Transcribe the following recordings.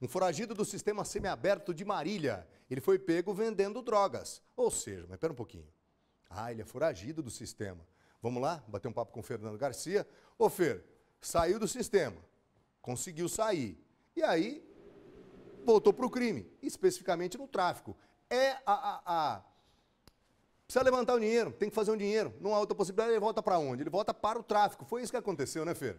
Um foragido do sistema semiaberto de Marília. Ele foi pego vendendo drogas. Ou seja, mas pera um pouquinho. Ah, ele é foragido do sistema. Vamos lá, bater um papo com o Fernando Garcia. Ô Fer, saiu do sistema, conseguiu sair. E aí, voltou para o crime, especificamente no tráfico. É a, a, a... Precisa levantar o dinheiro, tem que fazer um dinheiro. Não há outra possibilidade, ele volta para onde? Ele volta para o tráfico. Foi isso que aconteceu, né, Fer?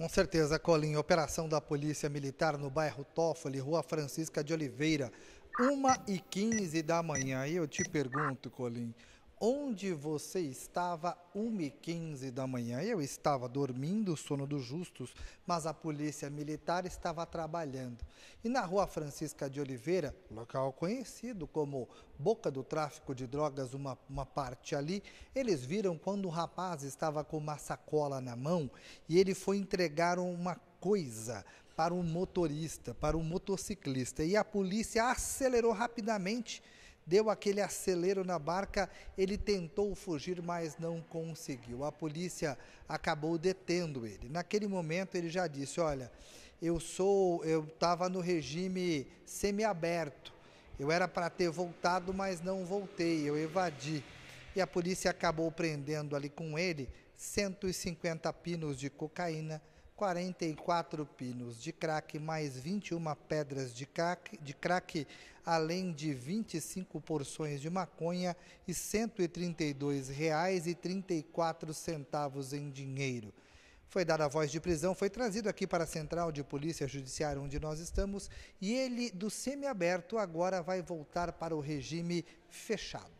Com certeza, Colin, Operação da Polícia Militar no bairro Toffoli, Rua Francisca de Oliveira, 1h15 da manhã. E eu te pergunto, Colin onde você estava 1h15 da manhã. Eu estava dormindo, sono dos justos, mas a polícia militar estava trabalhando. E na rua Francisca de Oliveira, local conhecido como boca do tráfico de drogas, uma, uma parte ali, eles viram quando o rapaz estava com uma sacola na mão e ele foi entregar uma coisa para um motorista, para um motociclista. E a polícia acelerou rapidamente deu aquele acelero na barca, ele tentou fugir, mas não conseguiu. A polícia acabou detendo ele. Naquele momento ele já disse: "Olha, eu sou, eu estava no regime semiaberto. Eu era para ter voltado, mas não voltei, eu evadi." E a polícia acabou prendendo ali com ele 150 pinos de cocaína, 44 pinos de craque mais 21 pedras de craque, de crack, além de 25 porções de maconha e R$ 132,34 em dinheiro. Foi dada a voz de prisão, foi trazido aqui para a Central de Polícia Judiciária, onde nós estamos, e ele, do semiaberto, agora vai voltar para o regime fechado.